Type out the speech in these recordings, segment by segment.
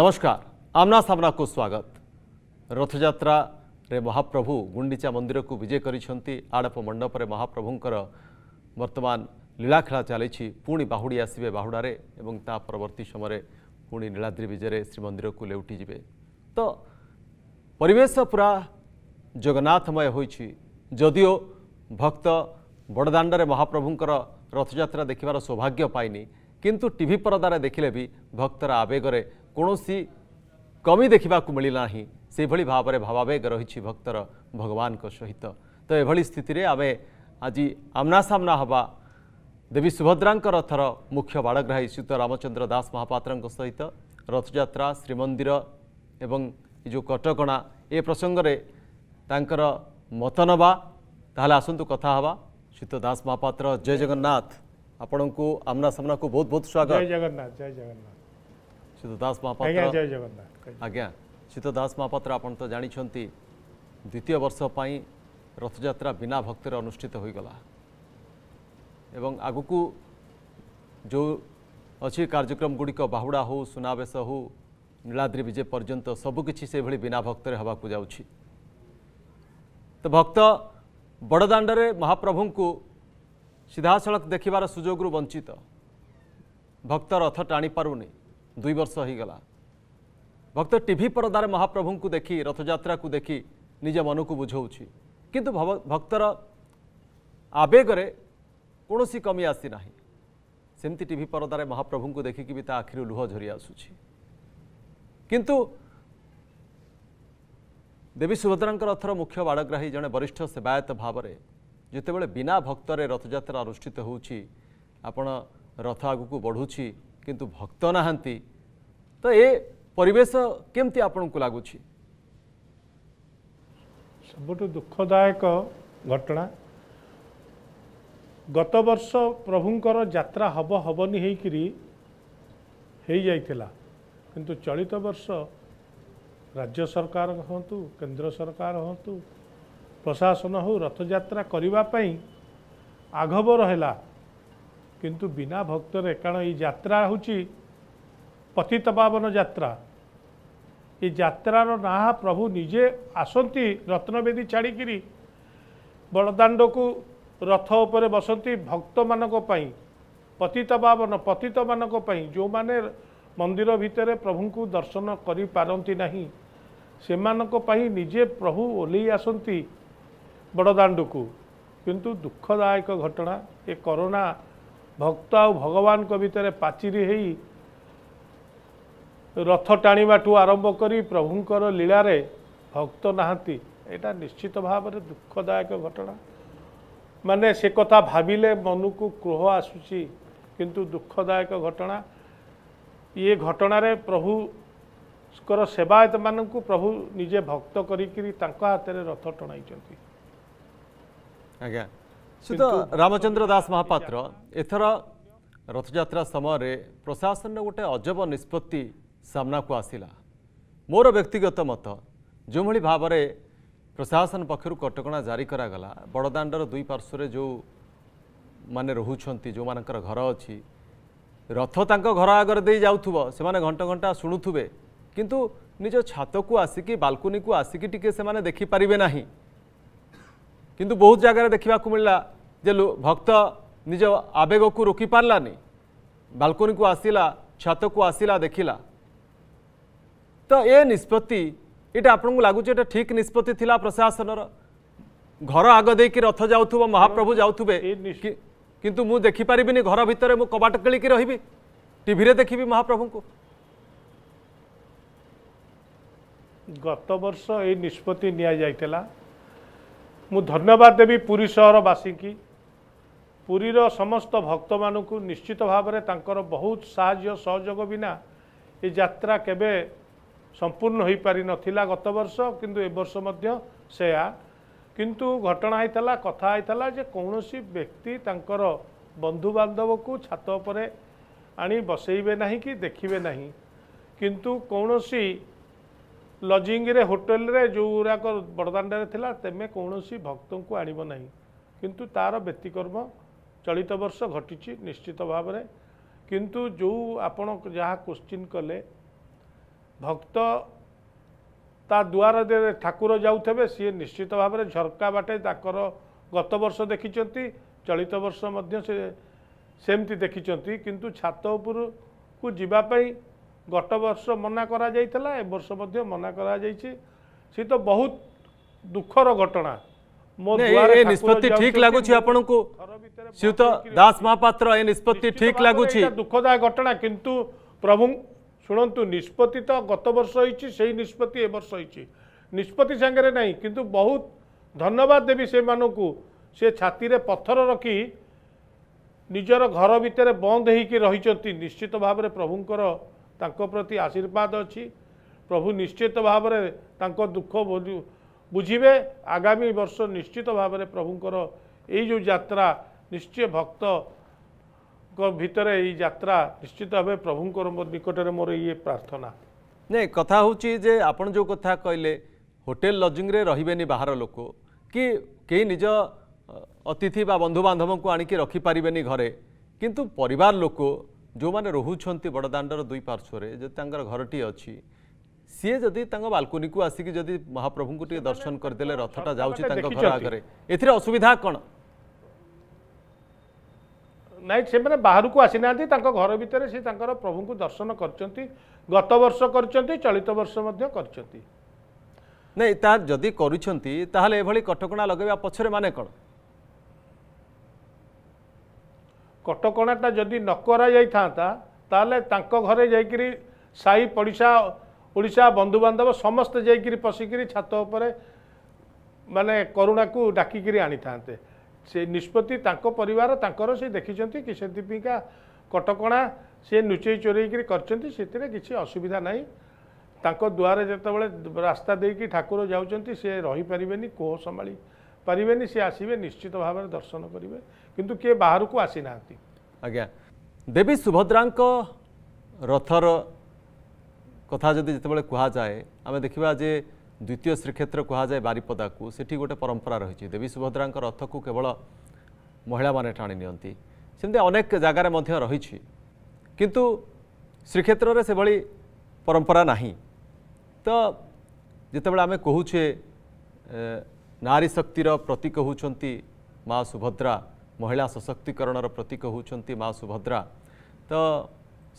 নমস্কার આમના સામનાકુ સ્વાગત રથଯାତ୍ରାରେ મહાપ્રભુ ગુંડિચା મંદિરକୁ વિજય କରିଛନ୍ତି આડପ મંડପରେ મહાપ્રભુଙ୍କର ବର୍ତ୍ତମାନ ଲୀଳାଖେଳା ଚାଲିଛି ପୁଣି ବାହୁଡ଼ି ଆସିବେ ବାହୁଡ଼ାରେ ଏବଂ ତା ପରବର୍ତ୍ତୀ ସମୟରେ ପୁଣି ନୀଳାଦ୍ରି ବିଜୟରେ ଶ୍ରୀମନ୍ଦିରକୁ ଲେଉଟି ଯିବେ ତ ପରିବେଶ ପୁରା ଜଗନ୍ନାଥମୟ ହୋଇଛି ଯଦିଓ ଭକ୍ତ ବଡ଼ଦାଣ୍ଡରେ ମହାପ୍ରଭୁଙ୍କର ରଥଯାତ୍ରା ଦେଖିବାର ସୌଭାଗ୍ୟ ପାଇନି କିନ୍ତୁ ଟିଭି ପରଦାରେ ଦେଖିଲେ ବି ଭକ୍ତର ଆବେଗରେ କୌଣସି କମି ଦେଖିବାକୁ ମିଳିଲା ନାହିଁ ସେଭଳି ଭାବରେ ଭାବାବେଗ ରହିଛି ଭକ୍ତର ଭଗବାନଙ୍କ ସହିତ ତ ଏଭଳି ସ୍ଥିତିରେ ଆମେ ଆଜି ଆମ୍ନାସାମ୍ନା ହେବା ଦେବୀ ସୁଭଦ୍ରାଙ୍କ ରଥର ମୁଖ୍ୟ ବାଡ଼ଗ୍ରାହୀ ଶ୍ରୀତ ରାମଚନ୍ଦ୍ର ଦାସ ମହାପାତ୍ରଙ୍କ ସହିତ ରଥଯାତ୍ରା ଶ୍ରୀମନ୍ଦିର ଏବଂ ଏ ଯେଉଁ କଟକଣା ଏ ପ୍ରସଙ୍ଗରେ ତାଙ୍କର ମତ ନେବା ତାହେଲେ ଆସନ୍ତୁ କଥା ହେବା ଶ୍ରୀତ ଦାସ ମହାପାତ୍ର ଜୟ ଜଗନ୍ନାଥ ଆପଣଙ୍କୁ ଆମ୍ନାସାମ୍ନାକୁ ବହୁତ ବହୁତ ସ୍ୱାଗତ ଜୟ ଜଗନ୍ନାଥ ଜୟ ଜଗନ୍ନାଥ સીતદાસ મહાપાત્ર આજ્ઞા સીતદાસ મહાપાત્ર આપણ તો જાણીଛନ୍ତି ଦ୍ୱିତୀୟ ବର୍ଷ ପାଇଁ ରଥଯାତ୍ରା ବିନା ଭକ୍ତରେ ଅନୁଷ୍ଠିତ ହୋଇଗଲା ଏବଂ ଆଗକୁ ଯେଉଁ ଅଛି କାର୍ଯ୍ୟକ୍ରମ ଗୁଡ଼ିକ ବାହୁଡ଼ା ହେଉ ସୁନାବେଶ ହେଉ ନୀଳାଦ୍ରି ବିଜେ ପର୍ଯ୍ୟନ୍ତ ସବୁକିଛି ସେଭଳି ବିନା ଭକ୍ତରେ ହେବାକୁ ଯାଉଛି ତ ଭକ୍ତ ବଡ଼ଦାଣ୍ଡରେ ମହାପ୍ରଭୁଙ୍କୁ ସିଧାସଳଖ ଦେଖିବାର ସୁଯୋଗରୁ ବଞ୍ଚିତ ଭକ୍ତ ରଥ ଟାଣିପାରୁନି দুই বর্ষ হয়ে হয়েগলা ভক্ত টিভি পরদার মহাপ্রভুঙ্কু দেখি রথযাত্রাকু দেখি নিজ মনকু বুঝাউছি কিন্তু ভক্তর আবেগরে কোণী কমি আসি না সেমতি টিভি পরদার মহাপ্রভুঙ্কু দেখি বি তা আখি লুহ ঝরি আসুছি কিন্তু দেবী সুভদ্রাঙ্ক রথর মুখ্য বাড়গ্রাহী জনে বরিষ্ঠ সেবায়ত ভাবে যেতবে বিনা ভক্তরে রথযাত্রা অনুষ্ঠিত হচ্ছে আপনার রথ আগুক বড়ুছি କିନ୍ତୁ ଭକ୍ତ ନାହାନ୍ତି ତ ଏ ପରିବେଶ କେମିତି ଆପଣଙ୍କୁ ଲାଗୁଛି ସବୁଠୁ ଦୁଃଖଦାୟକ ଘଟଣା ଗତବର୍ଷ ପ୍ରଭୁଙ୍କର ଯାତ୍ରା ହବ ହବନି ହେଇକିରି ହେଇଯାଇଥିଲା କିନ୍ତୁ ଚଳିତ ବର୍ଷ ରାଜ୍ୟ ସରକାର ହୁଅନ୍ତୁ କେନ୍ଦ୍ର ସରକାର ହୁଅନ୍ତୁ ପ୍ରଶାସନ ହଉ ରଥଯାତ୍ରା କରିବା ପାଇଁ ଆଘବର ହେଲା किंतु बिना भक्त कारण यात्रा हूँ पतित पावन जात्रा ये जात्रा ना प्रभु निजे आसती रत्नवेदी छाड़ी बड़दाण्ड को रथ उपर बसती भक्त मानी पतित पावन पतित मानी जो मैंने मंदिर भितर प्रभु को दर्शन कर पारती करती से मानी निजे प्रभु ओल्ल आसती बड़दाण्ड को किंतु दुखदायक घटना ये कोरोना ଭକ୍ତ ଆଉ ଭଗବାନଙ୍କ ଭିତରେ ପାଚିରି ହେଇ ରଥ ଟାଣିବାଠୁ ଆରମ୍ଭ କରି ପ୍ରଭୁଙ୍କର ଲୀଳାରେ ଭକ୍ତ ନାହାନ୍ତି ଏଇଟା ନିଶ୍ଚିତ ଭାବରେ ଦୁଃଖଦାୟକ ଘଟଣା ମାନେ ସେ କଥା ଭାବିଲେ ମନକୁ କ୍ରୋହ ଆସୁଛି କିନ୍ତୁ ଦୁଃଖଦାୟକ ଘଟଣା ଇଏ ଘଟଣାରେ ପ୍ରଭୁଙ୍କର ସେବାୟତମାନଙ୍କୁ ପ୍ରଭୁ ନିଜେ ଭକ୍ତ କରିକିରି ତାଙ୍କ ହାତରେ ରଥ ଟଣାଇଛନ୍ତି ଆଜ୍ଞା ସୁତ ରାମଚନ୍ଦ୍ର ଦାସ ମହାପାତ୍ର ଏଥର ରଥଯାତ୍ରା ସମୟରେ ପ୍ରଶାସନର ଗୋଟେ ଅଜବ ନିଷ୍ପତ୍ତି ସାମ୍ନାକୁ ଆସିଲା ମୋର ବ୍ୟକ୍ତିଗତ ମତ ଯେଉଁଭଳି ଭାବରେ ପ୍ରଶାସନ ପକ୍ଷରୁ କଟକଣା ଜାରି କରାଗଲା ବଡ଼ଦାଣ୍ଡର ଦୁଇ ପାର୍ଶ୍ୱରେ ଯେଉଁମାନେ ରହୁଛନ୍ତି ଯେଉଁମାନଙ୍କର ଘର ଅଛି ରଥ ତାଙ୍କ ଘର ଆଗରେ ଦେଇ ଯାଉଥିବ ସେମାନେ ଘଣ୍ଟ ଘଣ୍ଟା ଶୁଣୁଥିବେ କିନ୍ତୁ ନିଜ ଛାତକୁ ଆସିକି ବାଲକୁନିକୁ ଆସିକି ଟିକେ ସେମାନେ ଦେଖିପାରିବେ ନାହିଁ কিন্তু বহু জায়গায় দেখা মিললা যে ভক্ত নিজ আবেগকু রোকি পারানি বালকোনিকু আসিলা ছাতকু আসিলা দেখিলা তো এ নিষ্পতি এটা আপনার লাগুছে এটা ঠিক নিষ্পতি লা প্রশাসনর ঘর আগ দিয়ে রথ যাওয়া মহাপ্রভু যাওয়া কিন্তু মু দেখিপারিবিনি ঘর ভিতরে মু কবাট কেলিকি রহবি টিভিরে দেখিবি মহাপ্রভুঙ্কু গত বর্ষ এই নিষ্পতি নিয়া যাইতলা ମୁଁ ଧନ୍ୟବାଦ ଦେବି ପୁରୀ ସହରବାସୀଙ୍କି ପୁରୀର ସମସ୍ତ ଭକ୍ତମାନଙ୍କୁ ନିଶ୍ଚିତ ଭାବରେ ତାଙ୍କର ବହୁତ ସାହାଯ୍ୟ ସହଯୋଗ ବିନା ଏ ଯାତ୍ରା କେବେ ସମ୍ପୂର୍ଣ୍ଣ ହୋଇପାରିନଥିଲା ଗତ ବର୍ଷ କିନ୍ତୁ ଏ ବର୍ଷ ମଧ୍ୟ ସେୟା କିନ୍ତୁ ଘଟଣା ହୋଇଥିଲା କଥା ହୋଇଥିଲା ଯେ କୌଣସି ବ୍ୟକ୍ତି ତାଙ୍କର ବନ୍ଧୁବାନ୍ଧବକୁ ଛାତ ଉପରେ ଆଣି ବସେଇବେ ନାହିଁ କି ଦେଖିବେ ନାହିଁ କିନ୍ତୁ କୌଣସି ଲଜିଙ୍ଗରେ ହୋଟେଲରେ ଯେଉଁ ଗୁଡ଼ାକ ବଡ଼ଦାଣ୍ଡରେ ଥିଲା ତେମେ କୌଣସି ଭକ୍ତଙ୍କୁ ଆଣିବ ନାହିଁ କିନ୍ତୁ ତାର ବ୍ୟତିକର୍ମ ଚଳିତ ବର୍ଷ ଘଟିଛି ନିଶ୍ଚିତ ଭାବରେ କିନ୍ତୁ ଯେଉଁ ଆପଣ ଯାହା କ୍ୱଶ୍ଚିନ୍ କଲେ ଭକ୍ତ ତା ଦୁଆର ଠାକୁର ଯାଉଥିବେ ସିଏ ନିଶ୍ଚିତ ଭାବରେ ଝରକା ବାଟେ ତାଙ୍କର ଗତ ବର୍ଷ ଦେଖିଛନ୍ତି ଚଳିତ ବର୍ଷ ମଧ୍ୟ ସେ ସେମିତି ଦେଖିଛନ୍ତି କିନ୍ତୁ ଛାତ ଉପରକୁ ଯିବା ପାଇଁ ଗତ ବର୍ଷ ମନା କରାଯାଇଥିଲା ଏ ବର୍ଷ ମଧ୍ୟ ମନା କରାଯାଇଛି ସେ ତ ବହୁତ ଦୁଃଖର ଘଟଣା କିନ୍ତୁ ପ୍ରଭୁ ଶୁଣନ୍ତୁ ନିଷ୍ପତ୍ତି ତ ଗତ ବର୍ଷ ହେଇଛି ସେଇ ନିଷ୍ପତ୍ତି ଏ ବର୍ଷ ହେଇଛି ନିଷ୍ପତ୍ତି ସାଙ୍ଗରେ ନାହିଁ କିନ୍ତୁ ବହୁତ ଧନ୍ୟବାଦ ଦେବି ସେମାନଙ୍କୁ ସେ ଛାତିରେ ପଥର ରଖି ନିଜର ଘର ଭିତରେ ବନ୍ଦ ହେଇକି ରହିଛନ୍ତି ନିଶ୍ଚିତ ଭାବରେ ପ୍ରଭୁଙ୍କର ତାଙ୍କ ପ୍ରତି ଆଶୀର୍ବାଦ ଅଛି ପ୍ରଭୁ ନିଶ୍ଚିତ ଭାବରେ ତାଙ୍କ ଦୁଃଖ ବୁଝିବେ ଆଗାମୀ ବର୍ଷ ନିଶ୍ଚିତ ଭାବରେ ପ୍ରଭୁଙ୍କର ଏଇ ଯେଉଁ ଯାତ୍ରା ନିଶ୍ଚୟ ଭକ୍ତଙ୍କ ଭିତରେ ଏଇ ଯାତ୍ରା ନିଶ୍ଚିତ ଭାବେ ପ୍ରଭୁଙ୍କର ନିକଟରେ ମୋର ଇଏ ପ୍ରାର୍ଥନା ନାଇଁ କଥା ହେଉଛି ଯେ ଆପଣ ଯେଉଁ କଥା କହିଲେ ହୋଟେଲ ଲଜିଂରେ ରହିବେନି ବାହାର ଲୋକ କି କେହି ନିଜ ଅତିଥି ବା ବନ୍ଧୁବାନ୍ଧବଙ୍କୁ ଆଣିକି ରଖିପାରିବେନି ଘରେ କିନ୍ତୁ ପରିବାର ଲୋକ ଯେଉଁମାନେ ରହୁଛନ୍ତି ବଡ଼ଦାଣ୍ଡର ଦୁଇ ପାର୍ଶ୍ୱରେ ଯଦି ତାଙ୍କର ଘରଟିଏ ଅଛି ସିଏ ଯଦି ତାଙ୍କ ବାଲକୋନିକୁ ଆସିକି ଯଦି ମହାପ୍ରଭୁଙ୍କୁ ଟିକେ ଦର୍ଶନ କରିଦେଲେ ରଥଟା ଯାଉଛି ତାଙ୍କ ଘର ଆଗରେ ଏଥିରେ ଅସୁବିଧା କ'ଣ ନାଇଁ ସେମାନେ ବାହାରକୁ ଆସିନାହାନ୍ତି ତାଙ୍କ ଘର ଭିତରେ ସେ ତାଙ୍କର ପ୍ରଭୁଙ୍କୁ ଦର୍ଶନ କରିଛନ୍ତି ଗତ ବର୍ଷ କରିଛନ୍ତି ଚଳିତ ବର୍ଷ ମଧ୍ୟ କରିଛନ୍ତି ନାଇଁ ତା ଯଦି କରୁଛନ୍ତି ତାହେଲେ ଏଭଳି କଟକଣା ଲଗେଇବା ପଛରେ ମାନେ କ'ଣ କଟକଣାଟା ଯଦି ନ କରାଯାଇଥାନ୍ତା ତାହେଲେ ତାଙ୍କ ଘରେ ଯାଇକିରି ସାହି ପଡ଼ିଶା ଓଡ଼ିଶା ବନ୍ଧୁବାନ୍ଧବ ସମସ୍ତେ ଯାଇକିରି ପଶିକିରି ଛାତ ଉପରେ ମାନେ କରୁଣାକୁ ଡାକିକିରି ଆଣିଥାନ୍ତେ ସେ ନିଷ୍ପତ୍ତି ତାଙ୍କ ପରିବାର ତାଙ୍କର ସେ ଦେଖିଛନ୍ତି କି ସେଥିପାଇଁକା କଟକଣା ସିଏ ନୁଚେଇ ଚୋରେଇକିରି କରିଛନ୍ତି ସେଥିରେ କିଛି ଅସୁବିଧା ନାହିଁ ତାଙ୍କ ଦୁଆରେ ଯେତେବେଳେ ରାସ୍ତା ଦେଇକି ଠାକୁର ଯାଉଛନ୍ତି ସେ ରହିପାରିବେନି କୋହ ସମ୍ଭାଳି ପାରିବେନି ସେ ଆସିବେ ନିଶ୍ଚିତ ଭାବରେ ଦର୍ଶନ କରିବେ କିନ୍ତୁ କିଏ ବାହାରକୁ ଆସିନାହାନ୍ତି ଆଜ୍ଞା ଦେବୀ ସୁଭଦ୍ରାଙ୍କ ରଥର କଥା ଯଦି ଯେତେବେଳେ କୁହାଯାଏ ଆମେ ଦେଖିବା ଯେ ଦ୍ୱିତୀୟ ଶ୍ରୀକ୍ଷେତ୍ର କୁହାଯାଏ ବାରିପଦାକୁ ସେଠି ଗୋଟେ ପରମ୍ପରା ରହିଛି ଦେବୀ ସୁଭଦ୍ରାଙ୍କ ରଥକୁ କେବଳ ମହିଳାମାନେ ଟାଣି ନିଅନ୍ତି ସେମିତି ଅନେକ ଜାଗାରେ ମଧ୍ୟ ରହିଛି କିନ୍ତୁ ଶ୍ରୀକ୍ଷେତ୍ରରେ ସେଭଳି ପରମ୍ପରା ନାହିଁ ତ ଯେତେବେଳେ ଆମେ କହୁଛେ ନାରୀ ଶକ୍ତିର ପ୍ରତୀକ ହେଉଛନ୍ତି ମା ସୁଭଦ୍ରା ମହିଳା ସଶକ୍ତିକରଣର ପ୍ରତୀକ ହେଉଛନ୍ତି ମା ସୁଭଦ୍ରା ତ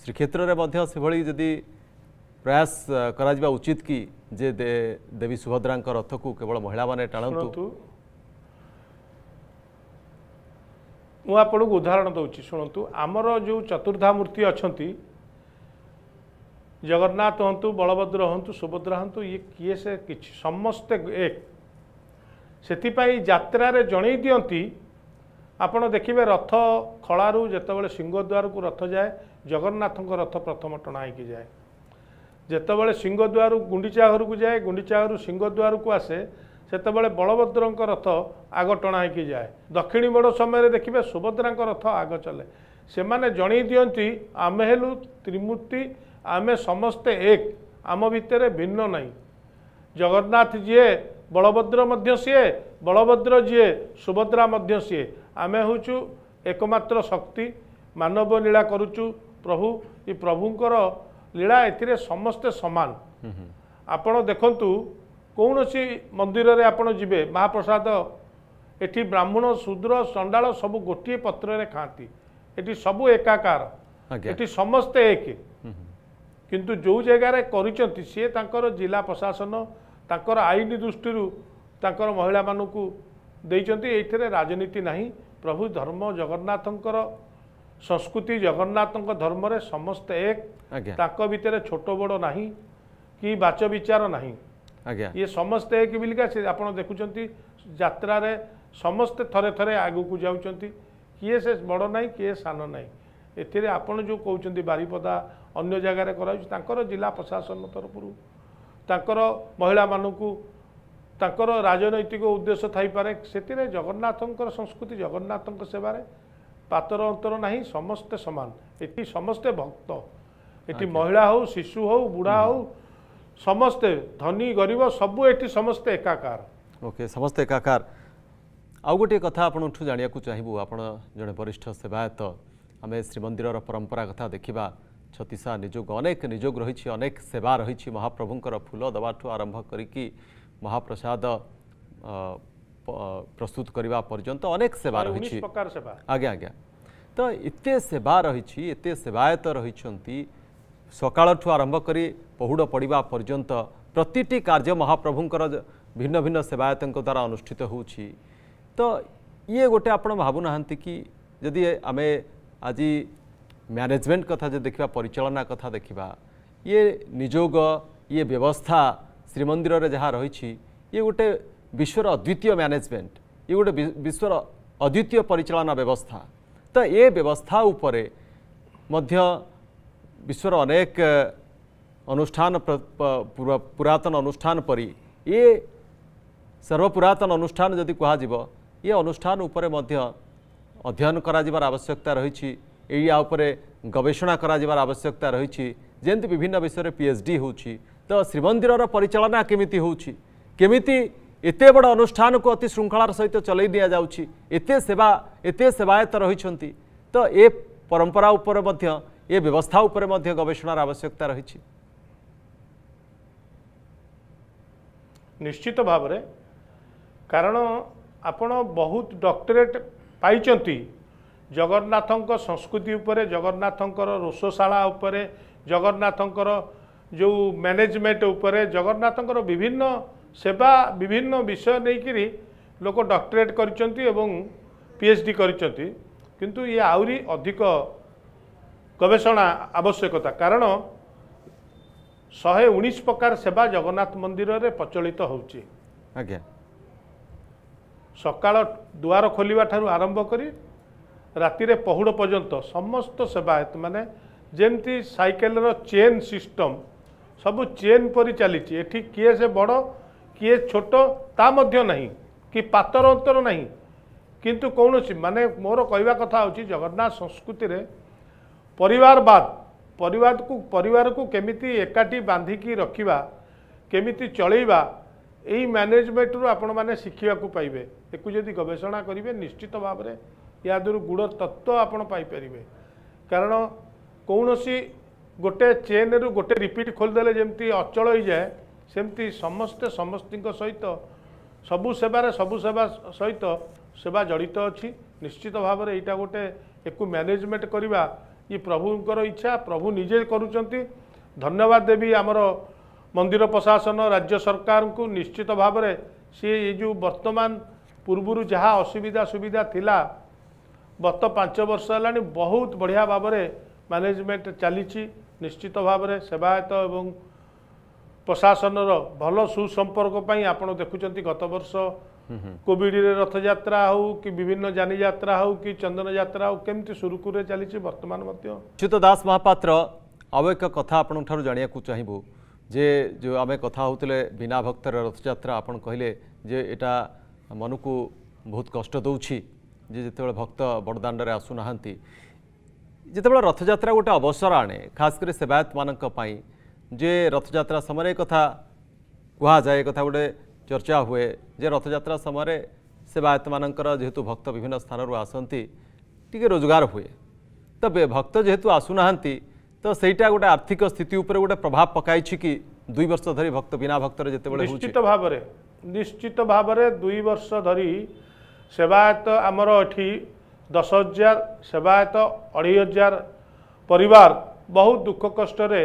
ଶ୍ରୀକ୍ଷେତ୍ରରେ ମଧ୍ୟ ସେଭଳି ଯଦି ପ୍ରୟାସ କରାଯିବା ଉଚିତ କି ଯେ ଦେବୀ ସୁଭଦ୍ରାଙ୍କ ରଥକୁ କେବଳ ମହିଳାମାନେ ଟାଣନ୍ତୁ ମୁଁ ଆପଣଙ୍କୁ ଉଦାହରଣ ଦେଉଛି ଶୁଣନ୍ତୁ ଆମର ଯେଉଁ ଚତୁର୍ଦ୍ଧା ମୂର୍ତ୍ତି ଅଛନ୍ତି ଜଗନ୍ନାଥ ହୁଅନ୍ତୁ ବଳଭଦ୍ର ହୁଅନ୍ତୁ ସୁଭଦ୍ରା ହୁଅନ୍ତୁ ଇଏ କିଏ ସେ କିଛି ସମସ୍ତେ ଏକ ସେଥିପାଇଁ ଯାତ୍ରାରେ ଜଣାଇ ଦିଅନ୍ତି ଆପଣ ଦେଖିବେ ରଥ ଖଳାରୁ ଯେତେବେଳେ ସିଂହଦ୍ୱାରକୁ ରଥ ଯାଏ ଜଗନ୍ନାଥଙ୍କ ରଥ ପ୍ରଥମ ଟଣା ହେଇକି ଯାଏ ଯେତେବେଳେ ସିଂହଦ୍ୱାରୁ ଗୁଣ୍ଡିଚା ଘରକୁ ଯାଏ ଗୁଣ୍ଡିଚା ଘରୁ ସିଂହଦ୍ୱାରକୁ ଆସେ ସେତେବେଳେ ବଳଭଦ୍ରଙ୍କ ରଥ ଆଗ ଟଣା ହେଇକି ଯାଏ ଦକ୍ଷିଣ ବଡ଼ ସମୟରେ ଦେଖିବେ ସୁଭଦ୍ରାଙ୍କ ରଥ ଆଗ ଚାଲେ ସେମାନେ ଜଣେଇ ଦିଅନ୍ତି ଆମେ ହେଲୁ ତ୍ରିମୂର୍ତ୍ତି ଆମେ ସମସ୍ତେ ଏକ ଆମ ଭିତରେ ଭିନ୍ନ ନାହିଁ ଜଗନ୍ନାଥ ଯିଏ ବଳଭଦ୍ର ମଧ୍ୟ ସିଏ ବଳଭଦ୍ର ଯିଏ ସୁଭଦ୍ରା ମଧ୍ୟ ସିଏ ଆମେ ହେଉଛୁ ଏକମାତ୍ର ଶକ୍ତି ମାନବ ଲୀଳା କରୁଛୁ ପ୍ରଭୁ ଏ ପ୍ରଭୁଙ୍କର ଲୀଳା ଏଥିରେ ସମସ୍ତେ ସମାନ ଆପଣ ଦେଖନ୍ତୁ କୌଣସି ମନ୍ଦିରରେ ଆପଣ ଯିବେ ମହାପ୍ରସାଦ ଏଠି ବ୍ରାହ୍ମଣ ଶୂଦ୍ର ଚଣ୍ଡାଳ ସବୁ ଗୋଟିଏ ପତ୍ରରେ ଖାଆନ୍ତି ଏଠି ସବୁ ଏକାକାର ଏଠି ସମସ୍ତେ ଏକ କିନ୍ତୁ ଯେଉଁ ଜାଗାରେ କରିଛନ୍ତି ସିଏ ତାଙ୍କର ଜିଲ୍ଲା ପ୍ରଶାସନ ତାଙ୍କର ଆଇନ ଦୃଷ୍ଟିରୁ ତାଙ୍କର ମହିଳାମାନଙ୍କୁ ଦେଇଛନ୍ତି ଏଇଥିରେ ରାଜନୀତି ନାହିଁ ପ୍ରଭୁ ଧର୍ମ ଜଗନ୍ନାଥଙ୍କର ସଂସ୍କୃତି ଜଗନ୍ନାଥଙ୍କ ଧର୍ମରେ ସମସ୍ତେ ଏକ ତାଙ୍କ ଭିତରେ ଛୋଟ ବଡ଼ ନାହିଁ କି ବାଚ ବିଚାର ନାହିଁ ଆଜ୍ଞା ଇଏ ସମସ୍ତେ ଏକ ବୋଲିକା ସେ ଆପଣ ଦେଖୁଛନ୍ତି ଯାତ୍ରାରେ ସମସ୍ତେ ଥରେ ଥରେ ଆଗକୁ ଯାଉଛନ୍ତି କିଏ ସେ ବଡ଼ ନାହିଁ କିଏ ସାନ ନାହିଁ ଏଥିରେ ଆପଣ ଯେଉଁ କହୁଛନ୍ତି ବାରିପଦା ଅନ୍ୟ ଜାଗାରେ କରାଯାଉଛି ତାଙ୍କର ଜିଲ୍ଲା ପ୍ରଶାସନ ତରଫରୁ ତାଙ୍କର ମହିଳାମାନଙ୍କୁ ତାଙ୍କର ରାଜନୈତିକ ଉଦ୍ଦେଶ୍ୟ ଥାଇପାରେ ସେଥିରେ ଜଗନ୍ନାଥଙ୍କର ସଂସ୍କୃତି ଜଗନ୍ନାଥଙ୍କ ସେବାରେ ପାତର ଅନ୍ତର ନାହିଁ ସମସ୍ତେ ସମାନ ଏଠି ସମସ୍ତେ ଭକ୍ତ ଏଠି ମହିଳା ହଉ ଶିଶୁ ହଉ ବୁଢ଼ା ହଉ ସମସ୍ତେ ଧନୀ ଗରିବ ସବୁ ଏଠି ସମସ୍ତେ ଏକାକାର ଓକେ ସମସ୍ତେ ଏକାକାର ଆଉ ଗୋଟିଏ କଥା ଆପଣଙ୍କଠୁ ଜାଣିବାକୁ ଚାହିଁବୁ ଆପଣ ଜଣେ ବରିଷ୍ଠ ସେବାୟତ ଆମେ ଶ୍ରୀମନ୍ଦିରର ପରମ୍ପରା କଥା ଦେଖିବା ଛତିଶା ନିଯୋଗ ଅନେକ ନିଯୋଗ ରହିଛି ଅନେକ ସେବା ରହିଛି ମହାପ୍ରଭୁଙ୍କର ଫୁଲ ଦେବାଠୁ ଆରମ୍ଭ କରିକି महाप्रसाद प्रस्तुत करने पर्यटन अनेक सेवा रही आज्ञा आज्ञा तो ये सेवा रही सेवायत रही सकाठ आरंभ कर पहुड़ पड़वा पर्यंत प्रति कार्य महाप्रभुं भिन्न भिन्न सेवायत द्वारा अनुष्ठित हो तो ये गोटे आपड़ भावुना कि यदि आम आज मैनेजमेंट कथा देखा परिचालना कथा देखा ये निजोग ये व्यवस्था ଶ୍ରୀମନ୍ଦିରରେ ଯାହା ରହିଛି ଇଏ ଗୋଟେ ବିଶ୍ୱର ଅଦ୍ୱିତୀୟ ମ୍ୟାନେଜମେଣ୍ଟ ଇଏ ଗୋଟେ ବିଶ୍ୱର ଅଦ୍ୱିତୀୟ ପରିଚାଳନା ବ୍ୟବସ୍ଥା ତ ଏ ବ୍ୟବସ୍ଥା ଉପରେ ମଧ୍ୟ ବିଶ୍ୱର ଅନେକ ଅନୁଷ୍ଠାନ ପୁରାତନ ଅନୁଷ୍ଠାନ ପରି ଏ ସର୍ବପୁରାତନ ଅନୁଷ୍ଠାନ ଯଦି କୁହାଯିବ ଏ ଅନୁଷ୍ଠାନ ଉପରେ ମଧ୍ୟ ଅଧ୍ୟୟନ କରାଯିବାର ଆବଶ୍ୟକତା ରହିଛି ଏଇଆ ଉପରେ ଗବେଷଣା କରାଯିବାର ଆବଶ୍ୟକତା ରହିଛି ଯେମିତି ବିଭିନ୍ନ ବିଷୟରେ ପି ଏଚ୍ ଡି ହେଉଛି ତ ଶ୍ରୀମନ୍ଦିରର ପରିଚାଳନା କେମିତି ହେଉଛି କେମିତି ଏତେ ବଡ଼ ଅନୁଷ୍ଠାନକୁ ଅତି ଶୃଙ୍ଖଳାର ସହିତ ଚଲେଇ ଦିଆଯାଉଛି ଏତେ ସେବା ଏତେ ସେବାୟତ ରହିଛନ୍ତି ତ ଏ ପରମ୍ପରା ଉପରେ ମଧ୍ୟ ଏ ବ୍ୟବସ୍ଥା ଉପରେ ମଧ୍ୟ ଗବେଷଣାର ଆବଶ୍ୟକତା ରହିଛି ନିଶ୍ଚିତ ଭାବରେ କାରଣ ଆପଣ ବହୁତ ଡକ୍ଟରେଟ୍ ପାଇଛନ୍ତି ଜଗନ୍ନାଥଙ୍କ ସଂସ୍କୃତି ଉପରେ ଜଗନ୍ନାଥଙ୍କର ରୋଷଶାଳା ଉପରେ ଜଗନ୍ନାଥଙ୍କର जो मैनेजमेंट उपरे जगन्नाथ विभिन्न सेवा विभिन्न विषय नहीं लोक डक्टरेट कर पीएचडी करूँ ये आहरी अधिक गवेषणा आवश्यकता कारण शहे उन्नीस प्रकार सेवा जगन्नाथ मंदिर प्रचलित हो सका दुआर खोल आरंभ कर राति पहुड़ पर्यटन समस्त सेवायत मानने जमती सैकेल चेन सिस्टम ସବୁ ଚେନ୍ ପରି ଚାଲିଛି ଏଠି କିଏ ସେ ବଡ଼ କିଏ ଛୋଟ ତା ମଧ୍ୟ ନାହିଁ କି ପାତର ଅନ୍ତର ନାହିଁ କିନ୍ତୁ କୌଣସି ମାନେ ମୋର କହିବା କଥା ହେଉଛି ଜଗନ୍ନାଥ ସଂସ୍କୃତିରେ ପରିବାରବାଦ ପରିବାରକୁ ପରିବାରକୁ କେମିତି ଏକାଠି ବାନ୍ଧିକି ରଖିବା କେମିତି ଚଳେଇବା ଏଇ ମ୍ୟାନେଜମେଣ୍ଟରୁ ଆପଣମାନେ ଶିଖିବାକୁ ପାଇବେ ୟାକୁ ଯଦି ଗବେଷଣା କରିବେ ନିଶ୍ଚିତ ଭାବରେ ୟା ଦେହରୁ ଗୁଡ଼ ତତ୍ତ୍ୱ ଆପଣ ପାଇପାରିବେ କାରଣ କୌଣସି ଗୋଟେ ଚେନ୍ରୁ ଗୋଟେ ରିପିଟ୍ ଖୋଲିଦେଲେ ଯେମିତି ଅଚଳ ହୋଇଯାଏ ସେମିତି ସମସ୍ତେ ସମସ୍ତଙ୍କ ସହିତ ସବୁ ସେବାରେ ସବୁ ସେବା ସହିତ ସେବା ଜଡ଼ିତ ଅଛି ନିଶ୍ଚିତ ଭାବରେ ଏଇଟା ଗୋଟେ ଏକୁ ମ୍ୟାନେଜମେଣ୍ଟ କରିବା ଇଏ ପ୍ରଭୁଙ୍କର ଇଚ୍ଛା ପ୍ରଭୁ ନିଜେ କରୁଛନ୍ତି ଧନ୍ୟବାଦ ଦେବି ଆମର ମନ୍ଦିର ପ୍ରଶାସନ ରାଜ୍ୟ ସରକାରଙ୍କୁ ନିଶ୍ଚିତ ଭାବରେ ସିଏ ଏଇ ଯେଉଁ ବର୍ତ୍ତମାନ ପୂର୍ବରୁ ଯାହା ଅସୁବିଧା ସୁବିଧା ଥିଲା ଗତ ପାଞ୍ଚ ବର୍ଷ ହେଲାଣି ବହୁତ ବଢ଼ିଆ ଭାବରେ ମ୍ୟାନେଜମେଣ୍ଟ ଚାଲିଛି ନିଶ୍ଚିତ ଭାବରେ ସେବାୟତ ଏବଂ ପ୍ରଶାସନର ଭଲ ସୁସମ୍ପର୍କ ପାଇଁ ଆପଣ ଦେଖୁଛନ୍ତି ଗତ ବର୍ଷ କୋଭିଡ଼ରେ ରଥଯାତ୍ରା ହେଉ କି ବିଭିନ୍ନ ଯାନିଯାତ୍ରା ହେଉ କି ଚନ୍ଦନ ଯାତ୍ରା ହେଉ କେମିତି ସୁରୁଖୁରୁରେ ଚାଲିଛି ବର୍ତ୍ତମାନ ମଧ୍ୟ ଚ୍ୟୁତ ଦାସ ମହାପାତ୍ର ଆଉ ଏକ କଥା ଆପଣଙ୍କଠାରୁ ଜାଣିବାକୁ ଚାହିଁବୁ ଯେ ଯେଉଁ ଆମେ କଥା ହେଉଥିଲେ ବିନା ଭକ୍ତରେ ରଥଯାତ୍ରା ଆପଣ କହିଲେ ଯେ ଏଇଟା ମନକୁ ବହୁତ କଷ୍ଟ ଦେଉଛି ଯେ ଯେତେବେଳେ ଭକ୍ତ ବଡ଼ଦାଣ୍ଡରେ ଆସୁନାହାନ୍ତି ଯେତେବେଳେ ରଥଯାତ୍ରା ଗୋଟେ ଅବସର ଆଣେ ଖାସ୍ କରି ସେବାୟତମାନଙ୍କ ପାଇଁ ଯେ ରଥଯାତ୍ରା ସମୟରେ ଏ କଥା କୁହାଯାଏ ଏ କଥା ଗୋଟେ ଚର୍ଚ୍ଚା ହୁଏ ଯେ ରଥଯାତ୍ରା ସମୟରେ ସେବାୟତମାନଙ୍କର ଯେହେତୁ ଭକ୍ତ ବିଭିନ୍ନ ସ୍ଥାନରୁ ଆସନ୍ତି ଟିକେ ରୋଜଗାର ହୁଏ ତ ଭକ୍ତ ଯେହେତୁ ଆସୁନାହାନ୍ତି ତ ସେଇଟା ଗୋଟେ ଆର୍ଥିକ ସ୍ଥିତି ଉପରେ ଗୋଟେ ପ୍ରଭାବ ପକାଇଛି କି ଦୁଇ ବର୍ଷ ଧରି ଭକ୍ତ ବିନା ଭକ୍ତରେ ଯେତେବେଳେ ନିଶ୍ଚିତ ଭାବରେ ନିଶ୍ଚିତ ଭାବରେ ଦୁଇ ବର୍ଷ ଧରି ସେବାୟତ ଆମର ଏଠି ଦଶ ହଜାର ସେବାୟତ ଅଢ଼େଇ ହଜାର ପରିବାର ବହୁତ ଦୁଃଖ କଷ୍ଟରେ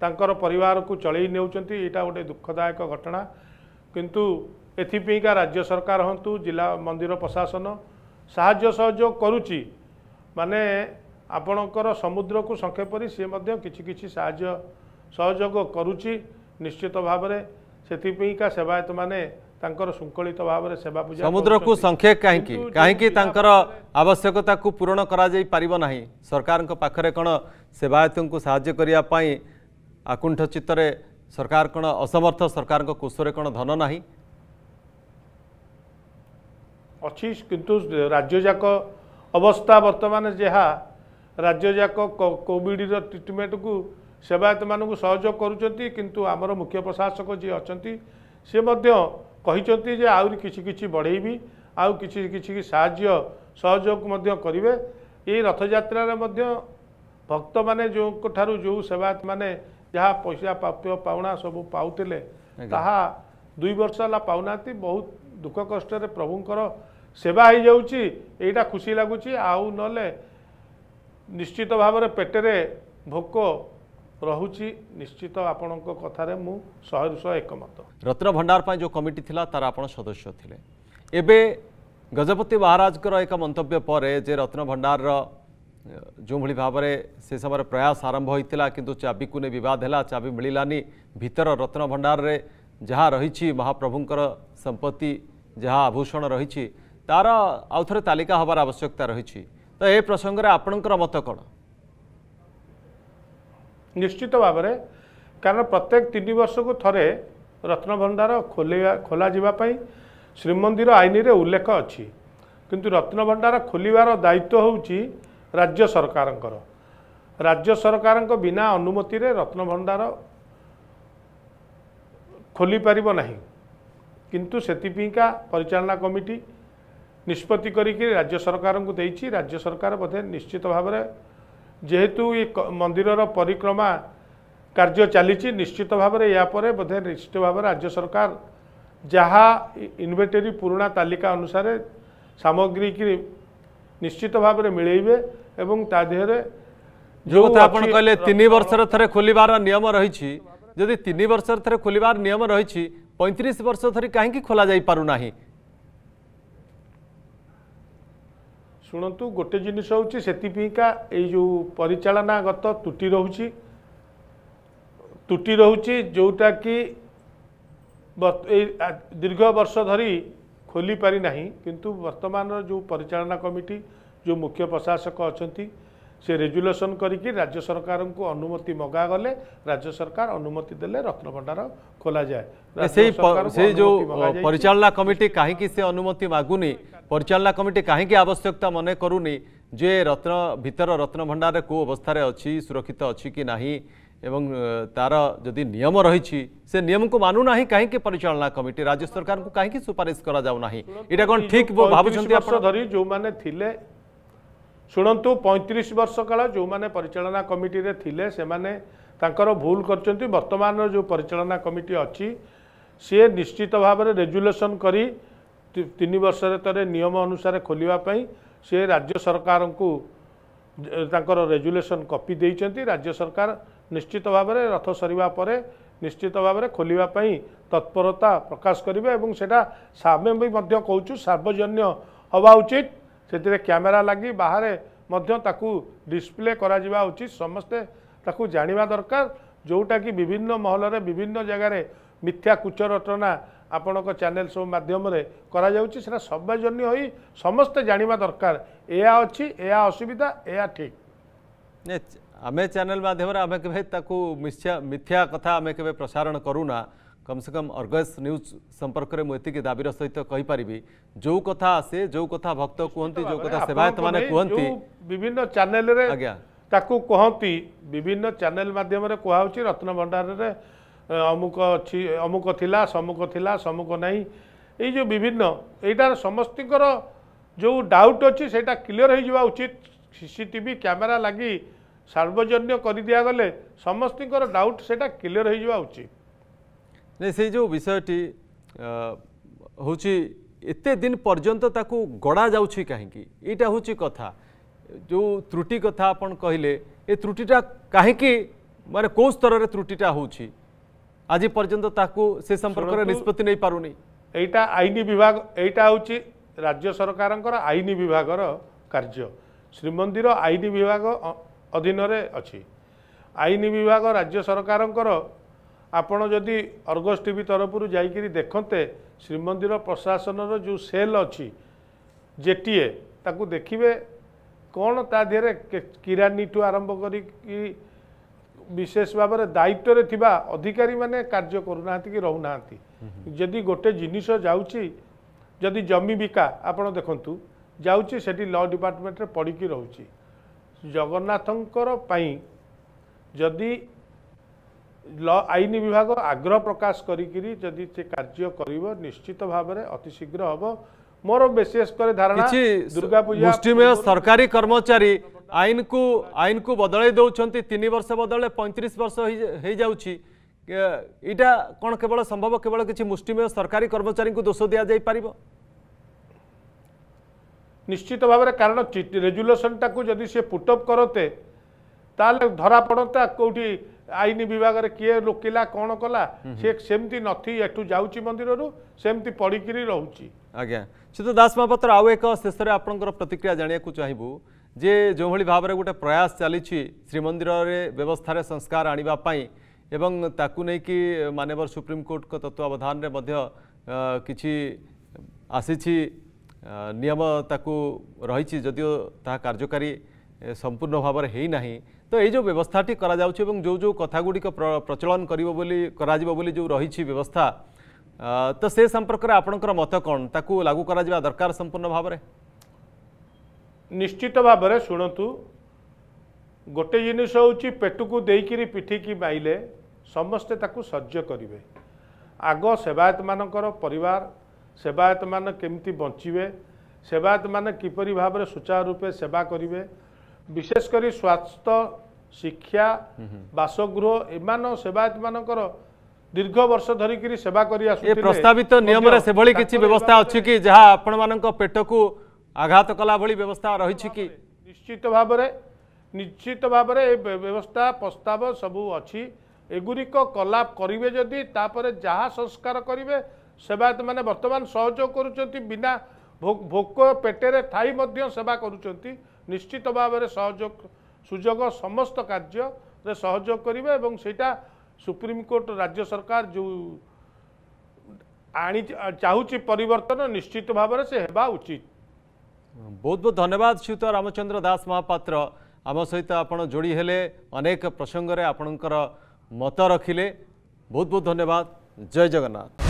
ତାଙ୍କର ପରିବାରକୁ ଚଳେଇ ନେଉଛନ୍ତି ଏଇଟା ଗୋଟେ ଦୁଃଖଦାୟକ ଘଟଣା କିନ୍ତୁ ଏଥିପାଇଁକା ରାଜ୍ୟ ସରକାର ହୁଅନ୍ତୁ ଜିଲ୍ଲା ମନ୍ଦିର ପ୍ରଶାସନ ସାହାଯ୍ୟ ସହଯୋଗ କରୁଛି ମାନେ ଆପଣଙ୍କର ସମୁଦ୍ରକୁ ସଂକ୍ଷେପରି ସିଏ ମଧ୍ୟ କିଛି କିଛି ସାହାଯ୍ୟ ସହଯୋଗ କରୁଛି ନିଶ୍ଚିତ ଭାବରେ ସେଥିପାଇଁକା ସେବାୟତମାନେ ତାଙ୍କର ଶୃଙ୍ଖଳିତ ଭାବରେ ସେବା ପୂଜା ସମୁଦ୍ରକୁ ସଂକ୍ଷେପ କାହିଁକି କାହିଁକି ତାଙ୍କର ଆବଶ୍ୟକତାକୁ ପୂରଣ କରାଯାଇ ପାରିବ ନାହିଁ ସରକାରଙ୍କ ପାଖରେ କ'ଣ ସେବାୟତଙ୍କୁ ସାହାଯ୍ୟ କରିବା ପାଇଁ ଆକୁଣ୍ଠ ଚିତ୍ତରେ ସରକାର କ'ଣ ଅସମର୍ଥ ସରକାରଙ୍କ କୋଷରେ କ'ଣ ଧନ ନାହିଁ ଅଛି କିନ୍ତୁ ରାଜ୍ୟଯାକ ଅବସ୍ଥା ବର୍ତ୍ତମାନ ଯାହା ରାଜ୍ୟଯାକ କୋଭିଡ଼ର ଟ୍ରିଟମେଣ୍ଟକୁ ସେବାୟତମାନଙ୍କୁ ସହଯୋଗ କରୁଛନ୍ତି କିନ୍ତୁ ଆମର ମୁଖ୍ୟ ପ୍ରଶାସକ ଯିଏ ଅଛନ୍ତି ସେ ମଧ୍ୟ କହିଛନ୍ତି ଯେ ଆହୁରି କିଛି କିଛି ବଢ଼େଇବି ଆଉ କିଛି କିଛି ସାହାଯ୍ୟ ସହଯୋଗ ମଧ୍ୟ କରିବେ ଏଇ ରଥଯାତ୍ରାରେ ମଧ୍ୟ ଭକ୍ତମାନେ ଯେଉଁଙ୍କ ଠାରୁ ଯେଉଁ ସେବାୟତମାନେ ଯାହା ପଇସା ପ୍ରାପ୍ୟ ପାଉଣା ସବୁ ପାଉଥିଲେ ତାହା ଦୁଇ ବର୍ଷ ହେଲା ପାଉନାହାନ୍ତି ବହୁତ ଦୁଃଖ କଷ୍ଟରେ ପ୍ରଭୁଙ୍କର ସେବା ହୋଇଯାଉଛି ଏଇଟା ଖୁସି ଲାଗୁଛି ଆଉ ନହେଲେ ନିଶ୍ଚିତ ଭାବରେ ପେଟରେ ଭୋକ ରହୁଛି ନିଶ୍ଚିତ ଆପଣଙ୍କ କଥାରେ ମୁଁ ଶହେରୁ ଶହେ ଏକମତ ରତ୍ନ ଭଣ୍ଡାର ପାଇଁ ଯେଉଁ କମିଟି ଥିଲା ତାର ଆପଣ ସଦସ୍ୟ ଥିଲେ ଏବେ ଗଜପତି ମହାରାଜଙ୍କର ଏକ ମନ୍ତବ୍ୟ ପରେ ଯେ ରତ୍ନ ଭଣ୍ଡାରର ଯେଉଁଭଳି ଭାବରେ ସେ ସମୟରେ ପ୍ରୟାସ ଆରମ୍ଭ ହୋଇଥିଲା କିନ୍ତୁ ଚାବିକୁ ନେଇ ବିବାଦ ହେଲା ଚାବି ମିଳିଲାନି ଭିତର ରତ୍ନ ଭଣ୍ଡାରରେ ଯାହା ରହିଛି ମହାପ୍ରଭୁଙ୍କର ସମ୍ପତ୍ତି ଯାହା ଆଭୂଷଣ ରହିଛି ତାର ଆଉ ଥରେ ତାଲିକା ହେବାର ଆବଶ୍ୟକତା ରହିଛି ତ ଏ ପ୍ରସଙ୍ଗରେ ଆପଣଙ୍କର ମତ କ'ଣ ନିଶ୍ଚିତ ଭାବରେ କାରଣ ପ୍ରତ୍ୟେକ ତିନି ବର୍ଷକୁ ଥରେ ରତ୍ନଭଣ୍ଡାର ଖୋଲିବା ଖୋଲାଯିବା ପାଇଁ ଶ୍ରୀମନ୍ଦିର ଆଇନରେ ଉଲ୍ଲେଖ ଅଛି କିନ୍ତୁ ରତ୍ନଭଣ୍ଡାର ଖୋଲିବାର ଦାୟିତ୍ୱ ହେଉଛି ରାଜ୍ୟ ସରକାରଙ୍କର ରାଜ୍ୟ ସରକାରଙ୍କ ବିନା ଅନୁମତିରେ ରତ୍ନଭଣ୍ଡାର ଖୋଲିପାରିବ ନାହିଁ କିନ୍ତୁ ସେଥିପାଇଁକା ପରିଚାଳନା କମିଟି ନିଷ୍ପତ୍ତି କରିକି ରାଜ୍ୟ ସରକାରଙ୍କୁ ଦେଇଛି ରାଜ୍ୟ ସରକାର ବୋଧେ ନିଶ୍ଚିତ ଭାବରେ ଯେହେତୁ ଏ ମନ୍ଦିରର ପରିକ୍ରମା କାର୍ଯ୍ୟ ଚାଲିଛି ନିଶ୍ଚିତ ଭାବରେ ଏହାପରେ ବୋଧେ ନିଶ୍ଚିତ ଭାବରେ ରାଜ୍ୟ ସରକାର ଯାହା ଇନଭେଟେରୀ ପୁରୁଣା ତାଲିକା ଅନୁସାରେ ସାମଗ୍ରୀକି ନିଶ୍ଚିତ ଭାବରେ ମିଳେଇବେ ଏବଂ ତା ଦେହରେ ଯେଉଁ କଥା ଆପଣ କହିଲେ ତିନି ବର୍ଷର ଥରେ ଖୋଲିବାର ନିୟମ ରହିଛି ଯଦି ତିନି ବର୍ଷର ଥରେ ଖୋଲିବାର ନିୟମ ରହିଛି ପଇଁତିରିଶ ବର୍ଷ ଧରି କାହିଁକି ଖୋଲାଯାଇପାରୁନାହିଁ ଶୁଣନ୍ତୁ ଗୋଟେ ଜିନିଷ ହେଉଛି ସେଥିପାଇଁକା ଏଇ ଯେଉଁ ପରିଚାଳନାଗତ ତ୍ରୁଟି ରହୁଛି ତ୍ରୁଟି ରହୁଛି ଯେଉଁଟାକି ଏଇ ଦୀର୍ଘ ବର୍ଷ ଧରି ଖୋଲି ପାରିନାହିଁ କିନ୍ତୁ ବର୍ତ୍ତମାନର ଯେଉଁ ପରିଚାଳନା କମିଟି ଯେଉଁ ମୁଖ୍ୟ ପ୍ରଶାସକ ଅଛନ୍ତି ସେ ରେଜୁଲେସନ୍ କରିକି ରାଜ୍ୟ ସରକାରଙ୍କୁ ଅନୁମତି ମଗାଗଲେ ରାଜ୍ୟ ସରକାର ଅନୁମତି ଦେଲେ ରତ୍ନଭଣ୍ଡାର ଖୋଲାଯାଏ ସେଇ ସେଇ ଯେଉଁ ପରିଚାଳନା କମିଟି କାହିଁକି ସେ ଅନୁମତି ମାଗୁନି পরিচালনা কমিটি কাহিকি আবশ্যকতা মনে করুনি যে রত্ন ভিতর রত্নভণ্ডারে কো অবস্থার অছি সুরক্ষিত অছি কি না এবং তার যদি নিয়ম রয়েছে সে নিয়মকে মানু না কাহিকি পরিচালনা কমিটি রাজ্য সরকার কাহিকি সুপারিশ করা যাও না এটা কোন ঠিক ভাবুছেন আপনার ধরি যে থিলে শুণন্তু পঁয়ত্রিশ বর্ষ কাল যে পরিচালনা কমিটিরে থিলে সেমানে তাঁকর ভুল করছেন বর্তমান যে পরিচালনা কমিটি অছি সি নিশ্চিত ভাবে রেজুলেসন করে तीन वर्ष नियम अनुसार खोलवापी सी राज्य सरकार को रेजुलेसन कपी दे राज्य सरकार निश्चित भाव रथ सर पर निश्चित भाव में खोलवापी तत्परता प्रकाश एवं सेटा करेंगे भी मध्य कौ सार्वजन हवा उचित से कैमेरा लग बाहर डिस्प्ले करा उचित समस्ते जाणी दरकार ଯେଉଁଟାକି ବିଭିନ୍ନ ମହଲରେ ବିଭିନ୍ନ ଜାଗାରେ ମିଥ୍ୟା କୁଚ ରଚନା ଆପଣଙ୍କ ଚ୍ୟାନେଲ ସବୁ ମାଧ୍ୟମରେ କରାଯାଉଛି ସେଟା ସବୈଜନ୍ୟ ହୋଇ ସମସ୍ତେ ଜାଣିବା ଦରକାର ଏହା ଅଛି ଏହା ଅସୁବିଧା ଏହା ଠିକ୍ ଆମେ ଚ୍ୟାନେଲ ମାଧ୍ୟମରେ ଆମେ କେବେ ତାକୁ ମିଥ୍ୟା କଥା ଆମେ କେବେ ପ୍ରସାରଣ କରୁନା କମ୍ସେ କମ୍ ଅର୍ଗସ୍ ନ୍ୟୁଜ୍ ସମ୍ପର୍କରେ ମୁଁ ଏତିକି ଦାବିର ସହିତ କହିପାରିବି ଯେଉଁ କଥା ଆସେ ଯେଉଁ କଥା ଭକ୍ତ କୁହନ୍ତି ଯେଉଁ କଥା ସେବାୟତମାନେ କୁହନ୍ତି ବିଭିନ୍ନ ଚ୍ୟାନେଲରେ ଆଜ୍ଞା ତାକୁ କହନ୍ତି ବିଭିନ୍ନ ଚ୍ୟାନେଲ୍ ମାଧ୍ୟମରେ କୁହାହେଉଛି ରତ୍ନଭଣ୍ଡାରରେ ଅମୁକ ଅଛି ଅମୁକ ଥିଲା ସମୁକ ଥିଲା ସମୁକ ନାହିଁ ଏଇ ଯେଉଁ ବିଭିନ୍ନ ଏଇଟାର ସମସ୍ତଙ୍କର ଯେଉଁ ଡାଉଟ୍ ଅଛି ସେଇଟା କ୍ଲିଅର୍ ହୋଇଯିବା ଉଚିତ ସିସିଟିଭି କ୍ୟାମେରା ଲାଗି ସାର୍ବଜନ୍ୟ କରିଦିଆଗଲେ ସମସ୍ତଙ୍କର ଡାଉଟ୍ ସେଇଟା କ୍ଲିଅର୍ ହୋଇଯିବା ଉଚିତ ନାଇଁ ସେଇ ଯେଉଁ ବିଷୟଟି ହେଉଛି ଏତେ ଦିନ ପର୍ଯ୍ୟନ୍ତ ତାକୁ ଗଢ଼ାଯାଉଛି କାହିଁକି ଏଇଟା ହେଉଛି କଥା ଯେଉଁ ତ୍ରୁଟି କଥା ଆପଣ କହିଲେ ଏ ତ୍ରୁଟିଟା କାହିଁକି ମାନେ କେଉଁ ସ୍ତରରେ ତ୍ରୁଟିଟା ହେଉଛି ଆଜି ପର୍ଯ୍ୟନ୍ତ ତାକୁ ସେ ସମ୍ପର୍କରେ ନିଷ୍ପତ୍ତି ନେଇପାରୁନି ଏଇଟା ଆଇନ ବିଭାଗ ଏଇଟା ହେଉଛି ରାଜ୍ୟ ସରକାରଙ୍କର ଆଇନ ବିଭାଗର କାର୍ଯ୍ୟ ଶ୍ରୀମନ୍ଦିର ଆଇନ ବିଭାଗ ଅଧୀନରେ ଅଛି ଆଇନ ବିଭାଗ ରାଜ୍ୟ ସରକାରଙ୍କର ଆପଣ ଯଦି ଅର୍ଗସ୍ ଟିଭି ତରଫରୁ ଯାଇକିରି ଦେଖନ୍ତେ ଶ୍ରୀମନ୍ଦିର ପ୍ରଶାସନର ଯେଉଁ ସେଲ୍ ଅଛି ଜେଟିଏ ତାକୁ ଦେଖିବେ କ'ଣ ତା ଦେହରେ କିରାନୀଠୁ ଆରମ୍ଭ କରିକି ବିଶେଷ ଭାବରେ ଦାୟିତ୍ୱରେ ଥିବା ଅଧିକାରୀମାନେ କାର୍ଯ୍ୟ କରୁନାହାନ୍ତି କି ରହୁନାହାନ୍ତି ଯଦି ଗୋଟେ ଜିନିଷ ଯାଉଛି ଯଦି ଜମି ବିକା ଆପଣ ଦେଖନ୍ତୁ ଯାଉଛି ସେଠି ଲ ଡିପାର୍ଟମେଣ୍ଟରେ ପଡ଼ିକି ରହୁଛି ଜଗନ୍ନାଥଙ୍କର ପାଇଁ ଯଦି ଲ ଆଇନ ବିଭାଗ ଆଗ୍ରହ ପ୍ରକାଶ କରିକିରି ଯଦି ସେ କାର୍ଯ୍ୟ କରିବ ନିଶ୍ଚିତ ଭାବରେ ଅତିଶୀଘ୍ର ହେବ ମୋର ବିଶେଷ କରି ଧାରଣା ଦୁର୍ଗା ପୂଜା ମୁଷ୍ଟିମେୟ ସରକାରୀ କର୍ମଚାରୀ ଆଇନକୁ ଆଇନକୁ ବଦଳାଇ ଦେଉଛନ୍ତି ତିନି ବର୍ଷ ବଦଳେ ପଇଁତିରିଶ ବର୍ଷ ହେଇଯାଉଛି ଏଇଟା କ'ଣ କେବଳ ସମ୍ଭବ କେବଳ କିଛି ମୁଷ୍ଟିମେୟ ସରକାରୀ କର୍ମଚାରୀଙ୍କୁ ଦୋଷ ଦିଆଯାଇପାରିବ ନିଶ୍ଚିତ ଭାବରେ କାରଣ ରେଜୁଲେସନଟାକୁ ଯଦି ସେ ପୁଟ୍ଅପ୍ କରନ୍ତେ ତାହେଲେ ଧରା ପଡ଼ନ୍ତା କେଉଁଠି ଆଇନ ବିଭାଗରେ କିଏ ରୋକିଲା କ'ଣ କଲା ସେ ସେମିତି ନଥି ଏଠୁ ଯାଉଛି ମନ୍ଦିରରୁ ସେମିତି ପଡ଼ିକିରି ରହୁଛି ଆଜ୍ଞା ସିଦ୍ଧ ଦାସ ମହାପାତ୍ର ଆଉ ଏକ ଶେଷରେ ଆପଣଙ୍କର ପ୍ରତିକ୍ରିୟା ଜାଣିବାକୁ ଚାହିଁବୁ ଯେ ଯେଉଁଭଳି ଭାବରେ ଗୋଟେ ପ୍ରୟାସ ଚାଲିଛି ଶ୍ରୀମନ୍ଦିରରେ ବ୍ୟବସ୍ଥାରେ ସଂସ୍କାର ଆଣିବା ପାଇଁ ଏବଂ ତାକୁ ନେଇକି ମାନ୍ୟବର ସୁପ୍ରିମକୋର୍ଟଙ୍କ ତତ୍ତ୍ୱାବଧାନରେ ମଧ୍ୟ କିଛି ଆସିଛି ନିୟମ ତାକୁ ରହିଛି ଯଦିଓ ତାହା କାର୍ଯ୍ୟକାରୀ ସମ୍ପୂର୍ଣ୍ଣ ଭାବରେ ହେଇନାହିଁ ତ ଏଇ ଯେଉଁ ବ୍ୟବସ୍ଥାଟି କରାଯାଉଛି ଏବଂ ଯେଉଁ ଯେଉଁ କଥାଗୁଡ଼ିକ ପ୍ରଚଳନ କରିବ ବୋଲି କରାଯିବ ବୋଲି ଯେଉଁ ରହିଛି ବ୍ୟବସ୍ଥା ତ ସେ ସମ୍ପର୍କରେ ଆପଣଙ୍କର ମତ କ'ଣ ତାକୁ ଲାଗୁ କରାଯିବା ଦରକାର ସମ୍ପୂର୍ଣ୍ଣ ଭାବରେ ନିଶ୍ଚିତ ଭାବରେ ଶୁଣନ୍ତୁ ଗୋଟେ ଜିନିଷ ହେଉଛି ପେଟକୁ ଦେଇକରି ପିଠିକି ମାଇଲେ ସମସ୍ତେ ତାକୁ ସହ୍ୟ କରିବେ ଆଗ ସେବାୟତମାନଙ୍କର ପରିବାର ସେବାୟତମାନେ କେମିତି ବଞ୍ଚିବେ ସେବାୟତମାନେ କିପରି ଭାବରେ ସୁଚାରୁ ରୂପେ ସେବା କରିବେ ବିଶେଷ କରି ସ୍ୱାସ୍ଥ୍ୟ ଶିକ୍ଷା ବାସଗୃହ ଏମାନ ସେବାୟତମାନଙ୍କର ଦୀର୍ଘ ବର୍ଷ ଧରିକିରି ସେବା କରି ଆସୁଛି ପ୍ରସ୍ତାବିତ ନିୟମରେ ସେଭଳି କିଛି ବ୍ୟବସ୍ଥା ଅଛି କି ଯାହା ଆପଣମାନଙ୍କ ପେଟକୁ ଆଘାତ କଲା ଭଳି ବ୍ୟବସ୍ଥା ରହିଛି କି ନିଶ୍ଚିତ ଭାବରେ ନିଶ୍ଚିତ ଭାବରେ ଏ ବ୍ୟବସ୍ଥା ପ୍ରସ୍ତାବ ସବୁ ଅଛି ଏଗୁଡ଼ିକ କଲାପ କରିବେ ଯଦି ତାପରେ ଯାହା ସଂସ୍କାର କରିବେ ସେବାୟତମାନେ ବର୍ତ୍ତମାନ ସହଯୋଗ କରୁଛନ୍ତି ବିନା ଭୋକ ପେଟରେ ଥାଇ ମଧ୍ୟ ସେବା କରୁଛନ୍ତି ନିଶ୍ଚିତ ଭାବରେ ସହଯୋଗ ସୁଯୋଗ ସମସ୍ତ କାର୍ଯ୍ୟରେ ସହଯୋଗ କରିବେ ଏବଂ ସେଇଟା ସୁପ୍ରିମକୋର୍ଟ ରାଜ୍ୟ ସରକାର ଯେଉଁ ଆଣି ଚାହୁଁଛି ପରିବର୍ତ୍ତନ ନିଶ୍ଚିତ ଭାବରେ ସେ ହେବା ଉଚିତ ବହୁତ ବହୁତ ଧନ୍ୟବାଦ ଶ୍ରୀତ ରାମଚନ୍ଦ୍ର ଦାସ ମହାପାତ୍ର ଆମ ସହିତ ଆପଣ ଯୋଡ଼ି ହେଲେ ଅନେକ ପ୍ରସଙ୍ଗରେ ଆପଣଙ୍କର ମତ ରଖିଲେ ବହୁତ ବହୁତ ଧନ୍ୟବାଦ ଜୟ ଜଗନ୍ନାଥ